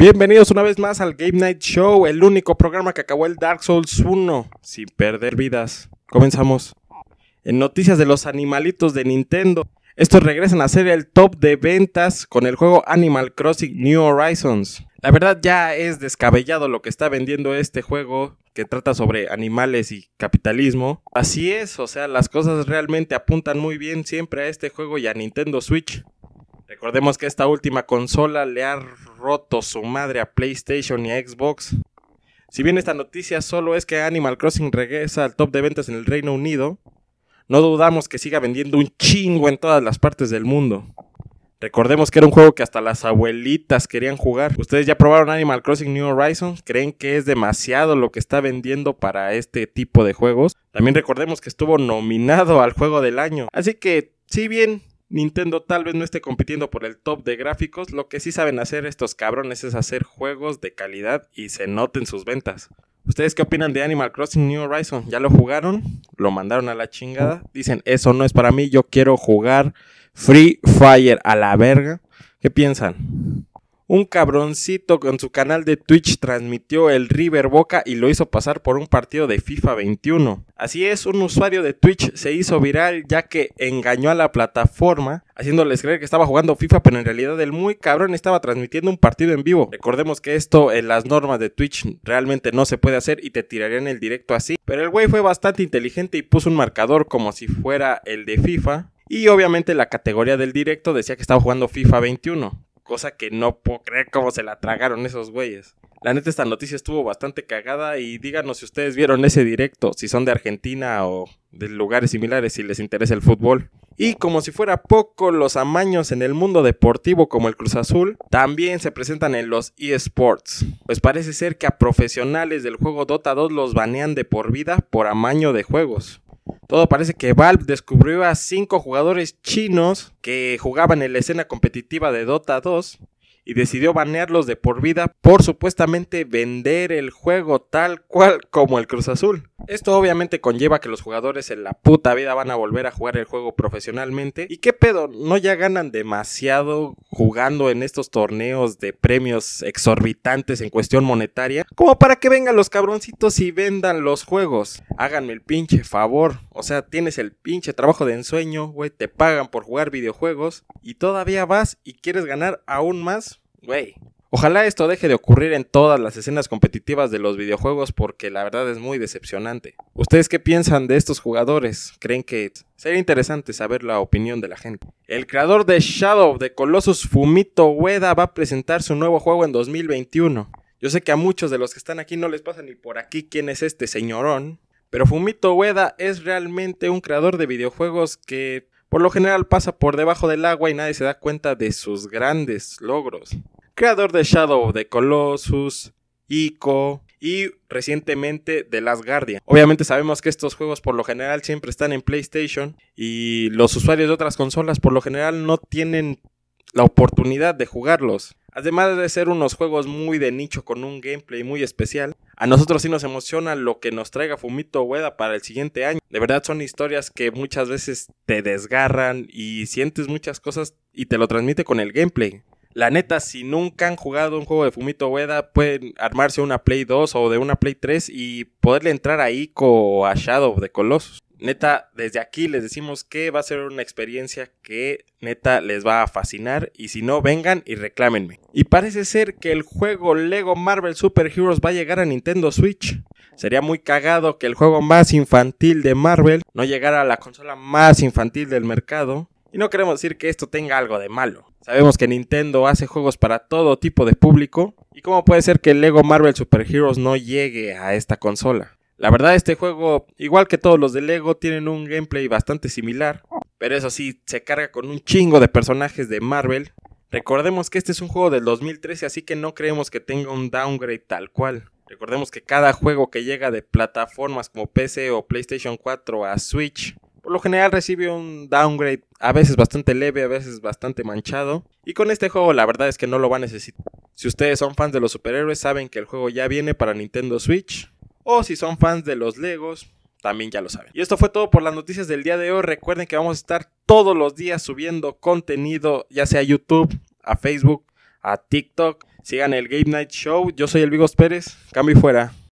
Bienvenidos una vez más al Game Night Show, el único programa que acabó el Dark Souls 1 sin perder vidas. Comenzamos. En noticias de los animalitos de Nintendo, estos regresan a ser el top de ventas con el juego Animal Crossing New Horizons. La verdad ya es descabellado lo que está vendiendo este juego que trata sobre animales y capitalismo. Así es, o sea, las cosas realmente apuntan muy bien siempre a este juego y a Nintendo Switch. Recordemos que esta última consola le ha roto su madre a PlayStation y a Xbox. Si bien esta noticia solo es que Animal Crossing regresa al top de ventas en el Reino Unido, no dudamos que siga vendiendo un chingo en todas las partes del mundo. Recordemos que era un juego que hasta las abuelitas querían jugar. ¿Ustedes ya probaron Animal Crossing New Horizons? ¿Creen que es demasiado lo que está vendiendo para este tipo de juegos? También recordemos que estuvo nominado al juego del año. Así que, si bien Nintendo tal vez no esté compitiendo por el top de gráficos, lo que sí saben hacer estos cabrones es hacer juegos de calidad y se noten sus ventas. ¿Ustedes qué opinan de Animal Crossing New Horizon? ¿Ya lo jugaron? ¿Lo mandaron a la chingada? Dicen, eso no es para mí, yo quiero jugar Free Fire a la verga. ¿Qué piensan? un cabroncito con su canal de Twitch transmitió el River Boca y lo hizo pasar por un partido de FIFA 21. Así es, un usuario de Twitch se hizo viral ya que engañó a la plataforma haciéndoles creer que estaba jugando FIFA, pero en realidad el muy cabrón estaba transmitiendo un partido en vivo. Recordemos que esto en las normas de Twitch realmente no se puede hacer y te tirarían el directo así. Pero el güey fue bastante inteligente y puso un marcador como si fuera el de FIFA. Y obviamente la categoría del directo decía que estaba jugando FIFA 21. Cosa que no puedo creer cómo se la tragaron esos güeyes. La neta, esta noticia estuvo bastante cagada y díganos si ustedes vieron ese directo, si son de Argentina o de lugares similares, si les interesa el fútbol. Y como si fuera poco, los amaños en el mundo deportivo como el Cruz Azul también se presentan en los eSports. Pues parece ser que a profesionales del juego Dota 2 los banean de por vida por amaño de juegos. Todo parece que Valve descubrió a cinco jugadores chinos que jugaban en la escena competitiva de Dota 2 y decidió banearlos de por vida por supuestamente vender el juego tal cual como el Cruz Azul. Esto obviamente conlleva que los jugadores en la puta vida van a volver a jugar el juego profesionalmente. ¿Y qué pedo? ¿No ya ganan demasiado jugando en estos torneos de premios exorbitantes en cuestión monetaria? Como para que vengan los cabroncitos y vendan los juegos. Háganme el pinche favor. O sea, tienes el pinche trabajo de ensueño, güey, te pagan por jugar videojuegos y todavía vas y quieres ganar aún más. Güey, Ojalá esto deje de ocurrir en todas las escenas competitivas de los videojuegos porque la verdad es muy decepcionante. ¿Ustedes qué piensan de estos jugadores? ¿Creen que sería interesante saber la opinión de la gente? El creador de Shadow de Colossus Fumito Ueda va a presentar su nuevo juego en 2021. Yo sé que a muchos de los que están aquí no les pasa ni por aquí quién es este señorón, pero Fumito Ueda es realmente un creador de videojuegos que por lo general pasa por debajo del agua y nadie se da cuenta de sus grandes logros creador de Shadow of the Colossus, Ico y recientemente de Last Guardian. Obviamente sabemos que estos juegos por lo general siempre están en PlayStation y los usuarios de otras consolas por lo general no tienen la oportunidad de jugarlos. Además de ser unos juegos muy de nicho con un gameplay muy especial, a nosotros sí nos emociona lo que nos traiga Fumito Ueda para el siguiente año. De verdad son historias que muchas veces te desgarran y sientes muchas cosas y te lo transmite con el gameplay. La neta, si nunca han jugado un juego de Fumito Ueda, pueden armarse una Play 2 o de una Play 3 y poderle entrar ahí Ico a Shadow de Colossus. Neta, desde aquí les decimos que va a ser una experiencia que neta les va a fascinar y si no, vengan y reclámenme. Y parece ser que el juego Lego Marvel Super Heroes va a llegar a Nintendo Switch. Sería muy cagado que el juego más infantil de Marvel no llegara a la consola más infantil del mercado. Y no queremos decir que esto tenga algo de malo. Sabemos que Nintendo hace juegos para todo tipo de público. ¿Y cómo puede ser que Lego Marvel Super Heroes no llegue a esta consola? La verdad, este juego, igual que todos los de Lego, tienen un gameplay bastante similar. Pero eso sí, se carga con un chingo de personajes de Marvel. Recordemos que este es un juego del 2013, así que no creemos que tenga un downgrade tal cual. Recordemos que cada juego que llega de plataformas como PC o PlayStation 4 a Switch por lo general recibe un downgrade a veces bastante leve, a veces bastante manchado. Y con este juego la verdad es que no lo va a necesitar. Si ustedes son fans de los superhéroes saben que el juego ya viene para Nintendo Switch. O si son fans de los Legos, también ya lo saben. Y esto fue todo por las noticias del día de hoy. Recuerden que vamos a estar todos los días subiendo contenido, ya sea a YouTube, a Facebook, a TikTok. Sigan el Game Night Show. Yo soy el Vigos Pérez. Cambio y fuera.